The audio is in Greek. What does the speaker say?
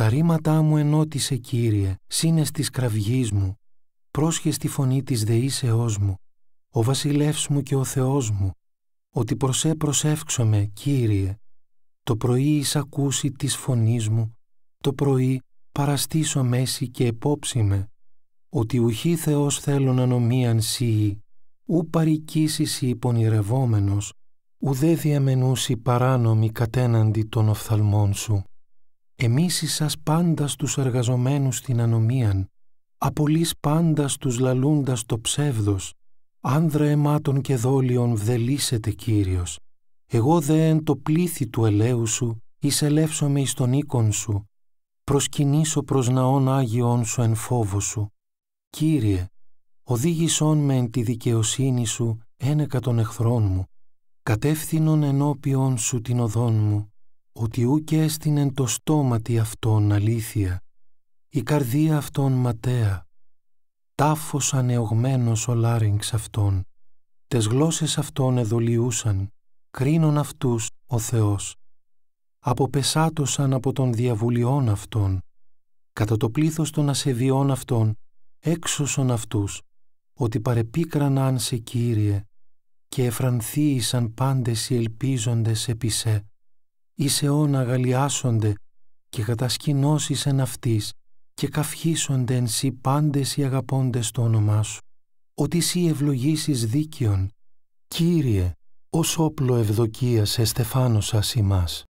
Τα ρήματά μου ενώτησε, Κύριε, σύνες της κραυγής μου, πρόσχε στη φωνή της δεήσεώς μου, ο βασιλεύς μου και ο Θεός μου, ότι προσέ ε προσεύξομαι, Κύριε, το πρωί εις ακούσει της φωνής μου, το πρωί παραστήσω μέση και επόψη με, ότι ουχή Θεός να νομίαν σύη, ου παρικήσεις η πονηρευόμενος, ουδέ διαμενούσι παράνομη κατέναντι των οφθαλμών σου εμείς εσάς πάντα στους εργαζομένους την ανομίαν, απολύς πάντα στους λαλούντας το ψεύδος, άνδρα αιμάτων και δόλιων βδελίσετε Κύριος. Εγώ δε εν το πλήθη του ελαίου σου, εισελεύσομαι εις τον οίκον σου, προσκυνήσω προς ναών Άγιον σου εν φόβο σου. Κύριε, οδήγησόν με εν τη δικαιοσύνη σου ένεκα των εχθρών μου, κατεύθυνον ενώπιον σου την οδόν μου, ότι ούκ έστεινεν το στόματι αυτόν αλήθεια, η καρδία αυτόν ματέα, τάφος ανεωγμένος ο λάρινξ αυτόν, τες γλώσσες αυτών εδολιούσαν, κρίνον αυτούς ο Θεός. Αποπεσάτωσαν από τον διαβουλιών αυτών, κατά το πλήθος των ασεβιών αυτών, έξωσον αυτούς, ότι παρεπίκραναν σε Κύριε και εφρανθίησαν πάντες οι ελπίζοντες επί σε εις αιώνα γαλιάσονται και κατασκηνώσεις εν αυτής και καυχήσονται εν σύ πάντες οι αγαπώντες το όνομά σου. Ότι σύ ευλογήσεις δίκαιον, Κύριε, ως όπλο ευδοκίας εστεφάνωσας ημάς.